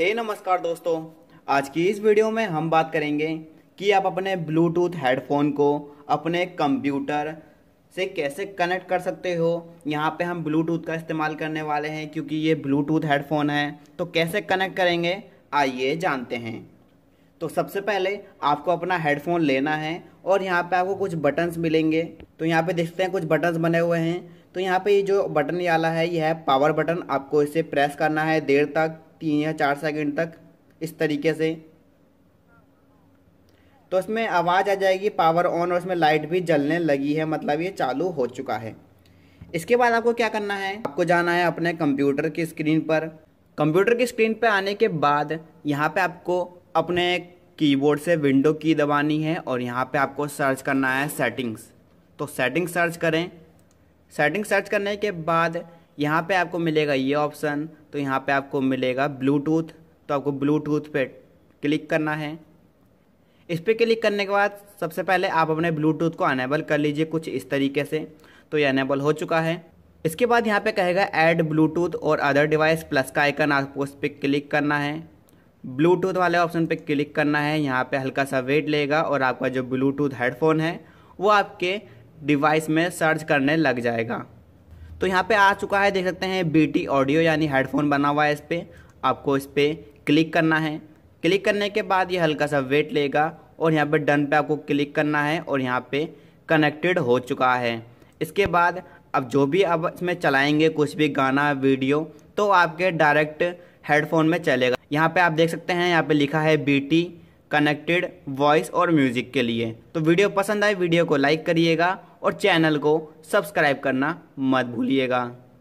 हे hey, नमस्कार दोस्तों आज की इस वीडियो में हम बात करेंगे कि आप अपने ब्लूटूथ हेडफोन को अपने कंप्यूटर से कैसे कनेक्ट कर सकते हो यहाँ पे हम ब्लूटूथ का इस्तेमाल करने वाले हैं क्योंकि ये ब्लूटूथ हेडफोन है तो कैसे कनेक्ट करेंगे आइए जानते हैं तो सबसे पहले आपको अपना हेडफोन लेना है और यहाँ पर आपको कुछ बटन्स मिलेंगे तो यहाँ पर देखते हैं कुछ बटन्स बने हुए हैं तो यहाँ पर ये जो बटन वाला है यह है पावर बटन आपको इसे प्रेस करना है देर तक तीन या चार सेकंड तक इस तरीके से तो इसमें आवाज़ आ जाएगी पावर ऑन और इसमें लाइट भी जलने लगी है मतलब ये चालू हो चुका है इसके बाद आपको क्या करना है आपको जाना है अपने कंप्यूटर की स्क्रीन पर कंप्यूटर की स्क्रीन पर आने के बाद यहाँ पे आपको अपने कीबोर्ड से विंडो की दबानी है और यहाँ पे आपको सर्च करना है सेटिंग्स तो सेटिंग सर्च करें सेटिंग सर्च करने के बाद यहाँ पे आपको मिलेगा ये ऑप्शन तो यहाँ पे आपको मिलेगा ब्लूटूथ तो आपको ब्लूटूथ पे क्लिक करना है इस पर क्लिक करने के बाद सबसे पहले आप अपने ब्लूटूथ को अनेबल कर लीजिए कुछ इस तरीके से तो ये अनेबल हो चुका है इसके बाद यहाँ पे कहेगा ऐड ब्लूटूथ और अदर डिवाइस प्लस का आइकन आपको उस पर क्लिक करना है ब्लूटूथ वाले ऑप्शन पे क्लिक करना है यहाँ पे हल्का सा वेट लेगा और आपका जो ब्लूटूथ हेडफोन है वो आपके डिवाइस में सर्च करने लग जाएगा तो यहाँ पे आ चुका है देख सकते हैं बीटी ऑडियो यानी हेडफोन बना हुआ है इस पर आपको इस पर क्लिक करना है क्लिक करने के बाद ये हल्का सा वेट लेगा और यहाँ पे डन पे आपको क्लिक करना है और यहाँ पे कनेक्टेड हो चुका है इसके बाद अब जो भी आप इसमें चलाएंगे कुछ भी गाना वीडियो तो आपके डायरेक्ट हेडफोन में चलेगा यहाँ पे आप देख सकते हैं यहाँ पे लिखा है बी टी कनेक्टेड वॉइस और म्यूज़िक के लिए तो वीडियो पसंद आए वीडियो को लाइक करिएगा और चैनल को सब्सक्राइब करना मत भूलिएगा